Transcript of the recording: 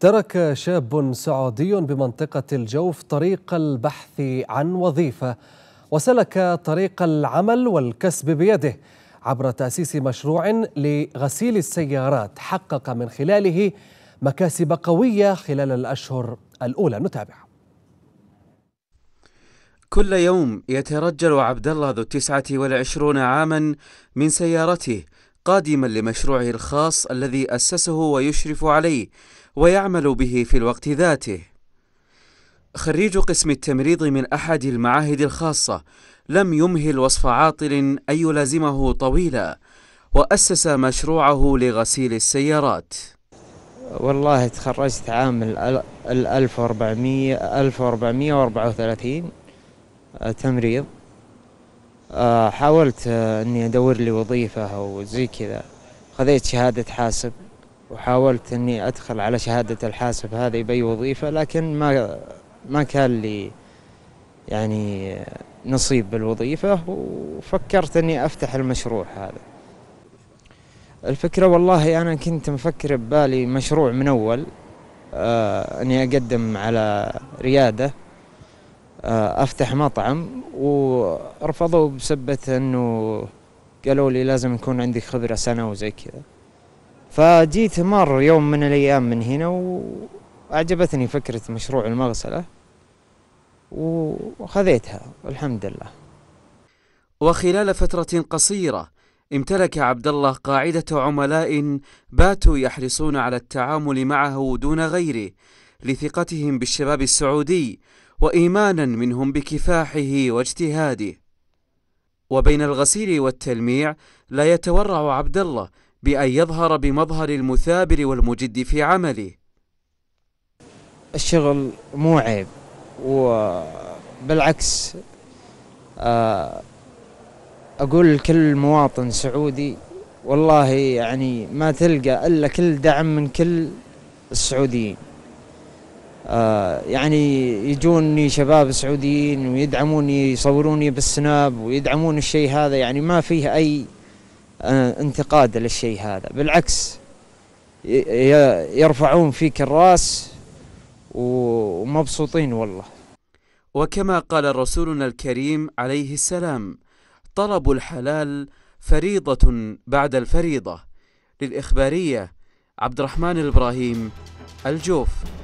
ترك شاب سعودي بمنطقة الجوف طريق البحث عن وظيفة وسلك طريق العمل والكسب بيده عبر تأسيس مشروع لغسيل السيارات حقق من خلاله مكاسب قوية خلال الأشهر الأولى نتابع كل يوم يترجل عبد الله ذو التسعة والعشرون عاما من سيارته قادما لمشروعه الخاص الذي أسسه ويشرف عليه ويعمل به في الوقت ذاته خريج قسم التمريض من أحد المعاهد الخاصة لم يمهل وصف عاطل أن يلازمه طويلا وأسس مشروعه لغسيل السيارات والله تخرجت عام ال 1400 1434 آه، تمريض آه، حاولت آه، اني ادور لي وظيفه او زي كذا خذيت شهاده حاسب وحاولت اني ادخل على شهاده الحاسب هذه باي وظيفه لكن ما ما كان لي يعني نصيب بالوظيفه وفكرت اني افتح المشروع هذا الفكره والله انا كنت مفكر ببالي مشروع من اول آه اني اقدم على رياده آه، افتح مطعم ورفضوا بسبه انه قالوا لي لازم يكون عندك خبره سنه وزي كذا فجيت مر يوم من الايام من هنا واعجبتني فكره مشروع المغسله وخذيتها الحمد لله وخلال فتره قصيره امتلك عبد الله قاعده عملاء باتوا يحرصون على التعامل معه دون غيره لثقتهم بالشباب السعودي وإيمانا منهم بكفاحه واجتهاده وبين الغسيل والتلميع لا يتورع عبد الله بأن يظهر بمظهر المثابر والمجد في عمله الشغل مو عيب وبالعكس آه، أقول لكل مواطن سعودي والله يعني ما تلقى إلا كل دعم من كل السعوديين آه، يعني يجوني شباب سعوديين ويدعموني يصوروني بالسناب ويدعمون الشيء هذا يعني ما فيه أي آه، انتقاد للشيء هذا بالعكس يرفعون فيك الراس ومبسوطين والله وكما قال رسولنا الكريم عليه السلام طلب الحلال فريضة بعد الفريضة للإخبارية عبد الرحمن الإبراهيم الجوف